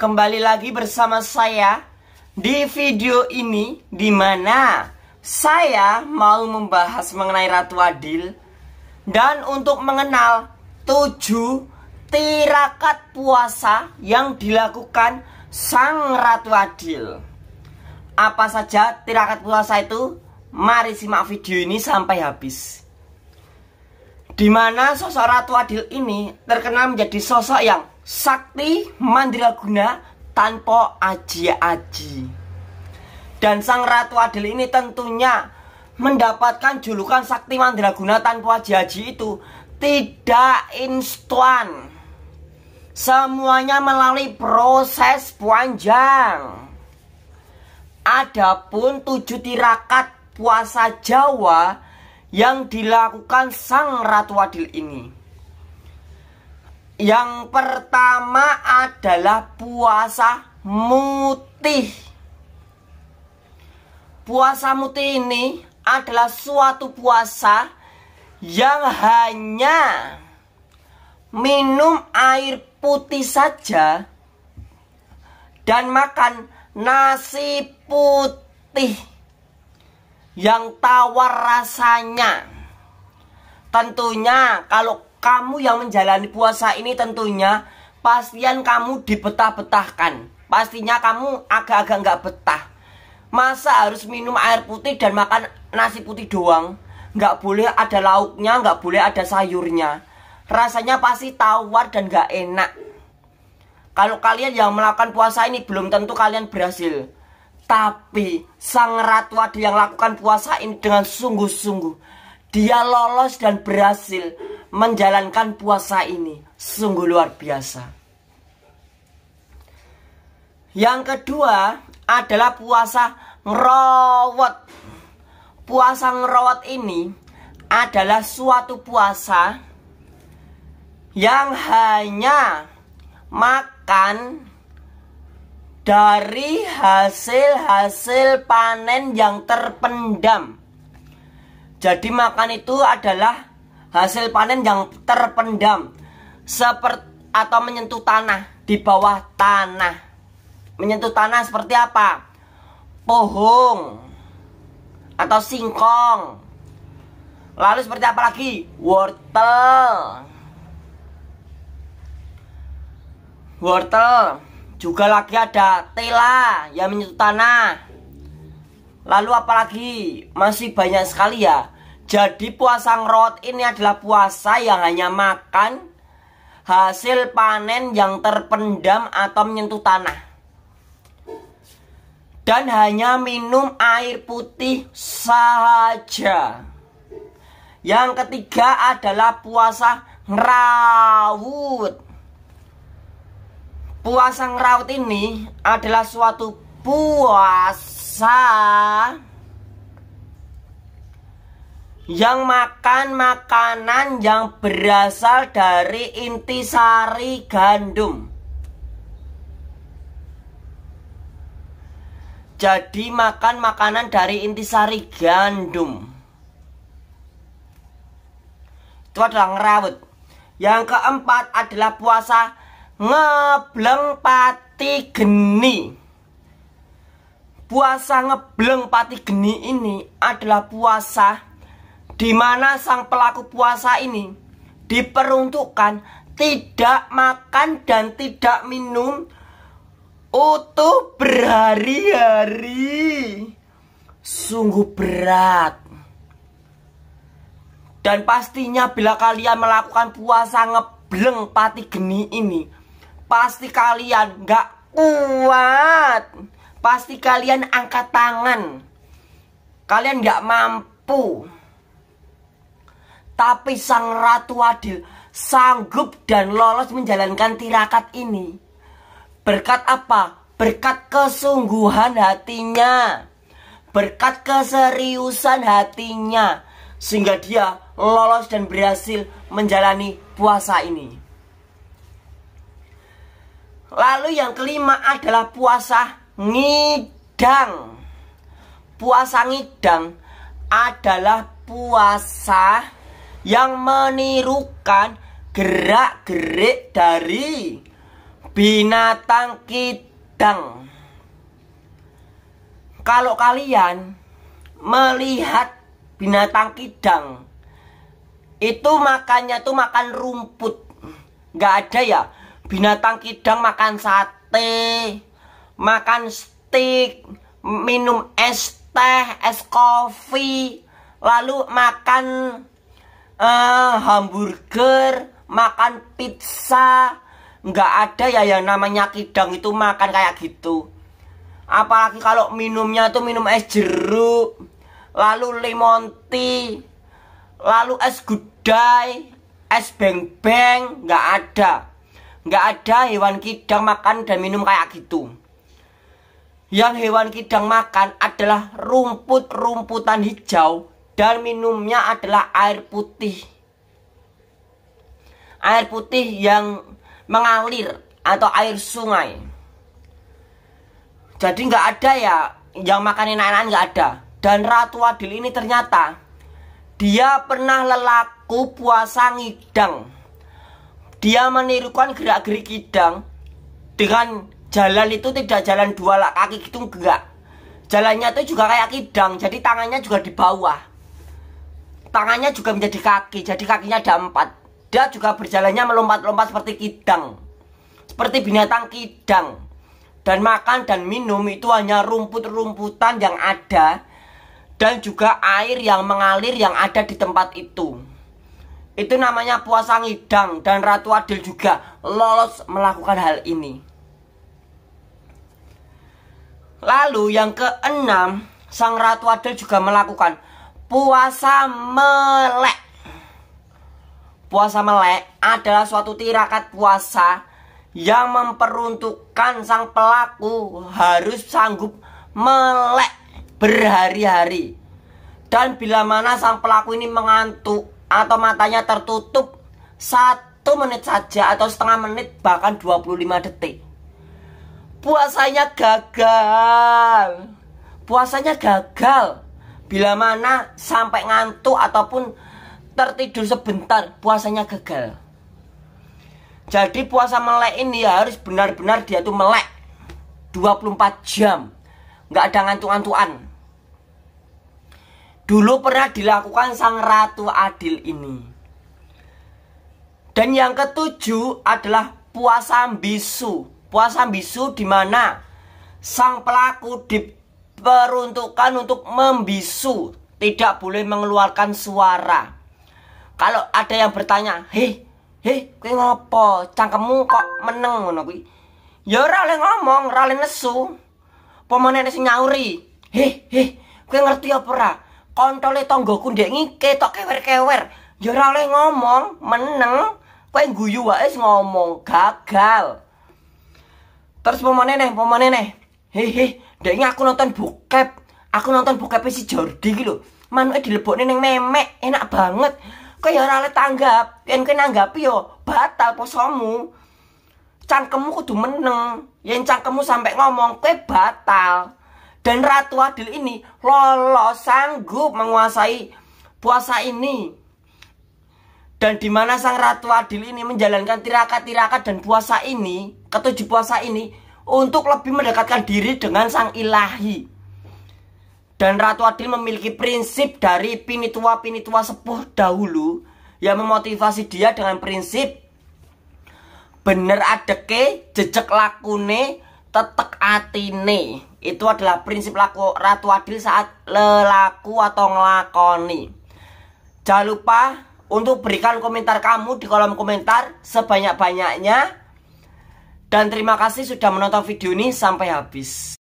kembali lagi bersama saya di video ini di mana saya mau membahas mengenai Ratu Adil dan untuk mengenal tujuh tirakat puasa yang dilakukan Sang Ratu Adil. Apa saja tirakat puasa itu? Mari simak video ini sampai habis. Dimana sosok Ratu Adil ini terkenal menjadi sosok yang sakti mandiraguna tanpa aji-aji. Dan sang Ratu Adil ini tentunya mendapatkan julukan sakti mandiraguna tanpa aji-aji itu tidak instan. Semuanya melalui proses panjang. Adapun tujuh tirakat puasa Jawa yang dilakukan sang Ratu Adil ini yang pertama adalah puasa mutih. Puasa mutih ini adalah suatu puasa yang hanya minum air putih saja dan makan nasi putih yang tawar rasanya. Tentunya kalau kamu yang menjalani puasa ini tentunya pastian kamu dibetah-betahkan. Pastinya kamu agak-agak nggak betah. Masa harus minum air putih dan makan nasi putih doang? Nggak boleh ada lauknya, nggak boleh ada sayurnya. Rasanya pasti tawar dan nggak enak. Kalau kalian yang melakukan puasa ini belum tentu kalian berhasil. Tapi sang ratu ada yang lakukan puasa ini dengan sungguh-sungguh. Dia lolos dan berhasil menjalankan puasa ini sungguh luar biasa. Yang kedua adalah puasa ngerowot. Puasa ngerowot ini adalah suatu puasa yang hanya makan dari hasil-hasil panen yang terpendam. Jadi makan itu adalah hasil panen yang terpendam seperti atau menyentuh tanah di bawah tanah. Menyentuh tanah seperti apa? Pohong atau singkong. Lalu seperti apa lagi? Wortel. Wortel. Juga lagi ada tela yang menyentuh tanah. Lalu apalagi? Masih banyak sekali ya. Jadi puasa ngerot ini adalah puasa yang hanya makan hasil panen yang terpendam atau menyentuh tanah. Dan hanya minum air putih saja. Yang ketiga adalah puasa ngerawut. Puasa ngerawut ini adalah suatu puasa yang makan makanan yang berasal dari intisari gandum. Jadi makan makanan dari intisari gandum. Itu adalah ngerawat. Yang keempat adalah puasa ngebleng pati geni. Puasa ngebleng pati geni ini adalah puasa di mana sang pelaku puasa ini diperuntukkan tidak makan dan tidak minum utuh berhari-hari. Sungguh berat. Dan pastinya bila kalian melakukan puasa ngebleng pati geni ini, pasti kalian gak kuat. Pasti kalian angkat tangan. Kalian gak mampu. Tapi sang ratu adil sanggup dan lolos menjalankan tirakat ini. Berkat apa? Berkat kesungguhan hatinya. Berkat keseriusan hatinya. Sehingga dia lolos dan berhasil menjalani puasa ini. Lalu yang kelima adalah puasa ngidang. Puasa ngidang adalah puasa yang menirukan gerak-gerik dari binatang kidang. Kalau kalian melihat binatang kidang, itu makannya tuh makan rumput. Nggak ada ya, binatang kidang makan sate, makan steak, minum es teh, es kopi, lalu makan uh, hamburger, makan pizza, nggak ada ya yang namanya kidang itu makan kayak gitu. Apalagi kalau minumnya tuh minum es jeruk, lalu lemon tea, lalu es gudai, es beng beng, nggak ada. Nggak ada hewan kidang makan dan minum kayak gitu. Yang hewan kidang makan adalah rumput-rumputan hijau dan minumnya adalah air putih. Air putih yang mengalir atau air sungai. Jadi nggak ada ya yang makanin enak nggak ada. Dan Ratu Adil ini ternyata dia pernah lelaku puasa ngidang. Dia menirukan gerak-gerik kidang dengan jalan itu tidak jalan dua kaki gitu enggak. Jalannya itu juga kayak kidang, jadi tangannya juga di bawah. Tangannya juga menjadi kaki, jadi kakinya ada empat. Dia juga berjalannya melompat-lompat seperti kidang. Seperti binatang kidang. Dan makan dan minum itu hanya rumput-rumputan yang ada. Dan juga air yang mengalir yang ada di tempat itu. Itu namanya puasa ngidang dan Ratu Adil juga lolos melakukan hal ini. Lalu yang keenam, sang Ratu Adil juga melakukan Puasa melek. Puasa melek adalah suatu tirakat puasa yang memperuntukkan sang pelaku harus sanggup melek berhari-hari. Dan bila mana sang pelaku ini mengantuk atau matanya tertutup satu menit saja atau setengah menit bahkan 25 detik. Puasanya gagal. Puasanya gagal. Bila mana sampai ngantuk ataupun tertidur sebentar, puasanya gagal. Jadi puasa melek ini ya harus benar-benar dia tuh melek 24 jam. Nggak ada ngantuk-ngantuan. Dulu pernah dilakukan sang ratu adil ini. Dan yang ketujuh adalah puasa bisu. Puasa bisu dimana sang pelaku dip peruntukan untuk membisu, tidak boleh mengeluarkan suara. Kalau ada yang bertanya, "Heh, heh, kowe ngopo? Cangkemmu kok meneng ngono kuwi?" Ya ora ngomong, ora nesu. Pemene sing nyauri. "Heh, heh, kowe ngerti apa ora? Kontole tanggoku ndek iki ketok kewer-kewer." Ya ora ngomong, meneng. Kowe guyu wae ngomong gagal. Terus pemene neh, pemene neh. "Heh, heh, ini aku nonton bokep. Aku nonton bokep si Jordi gitu. Manuke dilebokne neng memek, enak banget. Kok ya ora tanggap, yang kau nanggapi yo ya batal posomu. Cangkemu kudu meneng. yang cangkemu sampai ngomong Kue batal. Dan Ratu Adil ini lolos sanggup menguasai puasa ini. Dan di mana sang Ratu Adil ini menjalankan tirakat-tirakat dan puasa ini, ketujuh puasa ini, untuk lebih mendekatkan diri dengan sang ilahi. Dan Ratu Adil memiliki prinsip dari pinitua-pinitua sepuh dahulu yang memotivasi dia dengan prinsip bener adeke, jejak lakune, tetek atine. Itu adalah prinsip laku Ratu Adil saat lelaku atau ngelakoni. Jangan lupa untuk berikan komentar kamu di kolom komentar sebanyak-banyaknya. Dan terima kasih sudah menonton video ini sampai habis.